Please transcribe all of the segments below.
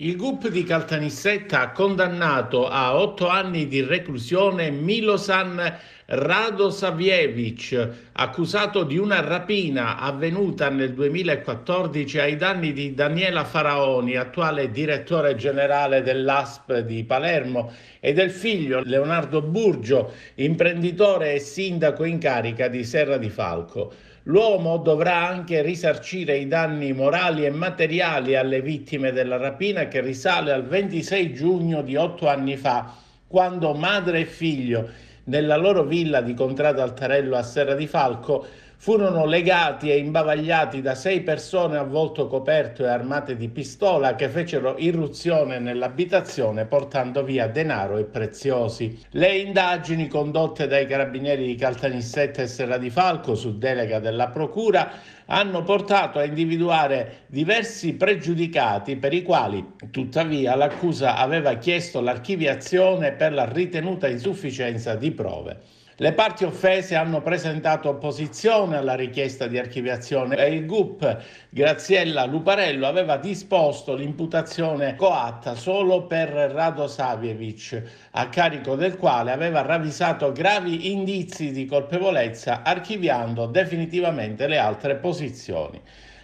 Il GUP di Caltanissetta ha condannato a otto anni di reclusione Milosan Rado Savievic, accusato di una rapina avvenuta nel 2014 ai danni di Daniela Faraoni, attuale direttore generale dell'ASP di Palermo, e del figlio Leonardo Burgio, imprenditore e sindaco in carica di Serra di Falco. L'uomo dovrà anche risarcire i danni morali e materiali alle vittime della rapina che risale al 26 giugno di otto anni fa, quando madre e figlio nella loro villa di Contrada Altarello a Serra di Falco furono legati e imbavagliati da sei persone a volto coperto e armate di pistola che fecero irruzione nell'abitazione portando via denaro e preziosi. Le indagini condotte dai carabinieri di Caltanissetta e Serra di Falco su delega della Procura hanno portato a individuare diversi pregiudicati per i quali tuttavia l'accusa aveva chiesto l'archiviazione per la ritenuta insufficienza di prove. Le parti offese hanno presentato opposizione opposizione alla richiesta di archiviazione e il GUP Graziella Luparello aveva disposto l'imputazione coatta solo per Rado Savievic, a carico del quale aveva ravvisato gravi indizi di colpevolezza archiviando definitivamente le altre posizioni.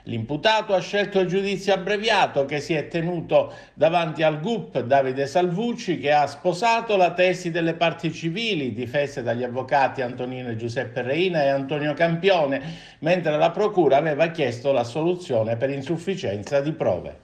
L'imputato ha scelto il giudizio abbreviato che si è tenuto davanti al GUP Davide Salvucci che ha sposato la tesi delle parti civili difese dagli avvocati Antonino e Giuseppe Reina e Antonio Campione, mentre la procura aveva chiesto l'assoluzione per insufficienza di prove.